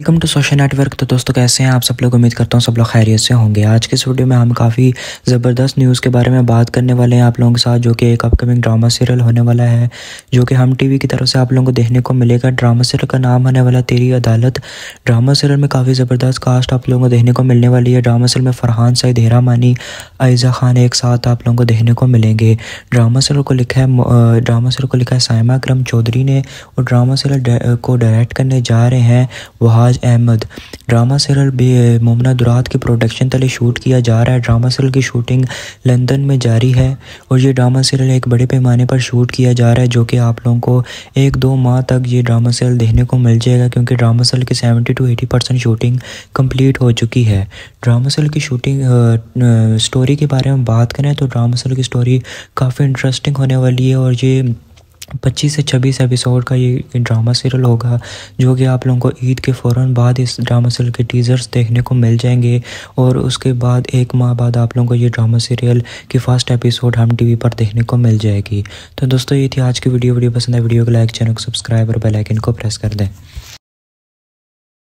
welcome to social network तो दोस्तों कैसे हैं आप सब लोग उम्मीद करता हूँ सब लोग खैरियत से होंगे आज के इस वीडियो में हम काफ़ी ज़बरदस्त न्यूज़ के बारे में बात करने वाले हैं आप लोगों के साथ जो कि एक अपकमिंग ड्रामा सीरियल होने वाला है जो कि हम टीवी की तरफ से आप लोगों को देखने को मिलेगा ड्रामा सीरियल का नाम होने वाला तेरी अदालत ड्रामा सीरियल में काफ़ी ज़बरदस्त कास्ट आप लोगों को देखने को मिलने वाली है ड्रामा सीरियल में फ़रहान सईद हेरा मानी आयज़ा खान एक साथ आप लोगों को देखने को मिलेंगे ड्रामा सीरियल को लिखा है ड्रामा सीरियल को लिखा है सायमा अक्रम चौधरी ने और ड्रामा सीरियल को डायरेक्ट करने जा रहे हैं वहाँ फवाज अहमद ड्रामा सीरियल बे मुमना दुरात के प्रोडक्शन तले शूट किया जा रहा है ड्रामा सीरियल की शूटिंग लंदन में जारी है और ये ड्रामा सीरियल एक बड़े पैमाने पर शूट किया जा रहा है जो कि आप लोगों को एक दो माह तक ये ड्रामा सीरियल देखने को मिल जाएगा क्योंकि ड्रामा सीरियल की seventy two eighty percent shooting complete हो चुकी है ड्रामा सीरियल की शूटिंग स्टोरी के बारे में बात करें तो ड्रामा सीरियल की स्टोरी काफ़ी इंटरेस्टिंग होने वाली है और ये पच्चीस से छब्बीस एपिसोड का ये ड्रामा सीरियल होगा जो कि आप लोगों को ईद के फ़ौर बाद इस ड्रामा सीरियल के टीज़र्स देखने को मिल जाएंगे और उसके बाद एक माह बाद आप लोगों को ये ड्रामा सीरियल की फर्स्ट एपिसोड हम टीवी पर देखने को मिल जाएगी तो दोस्तों ये थी आज की वीडियो वीडियो पसंद है वीडियो को लाइक चैनल को सब्सक्राइब और बेलाइकन को प्रेस कर दें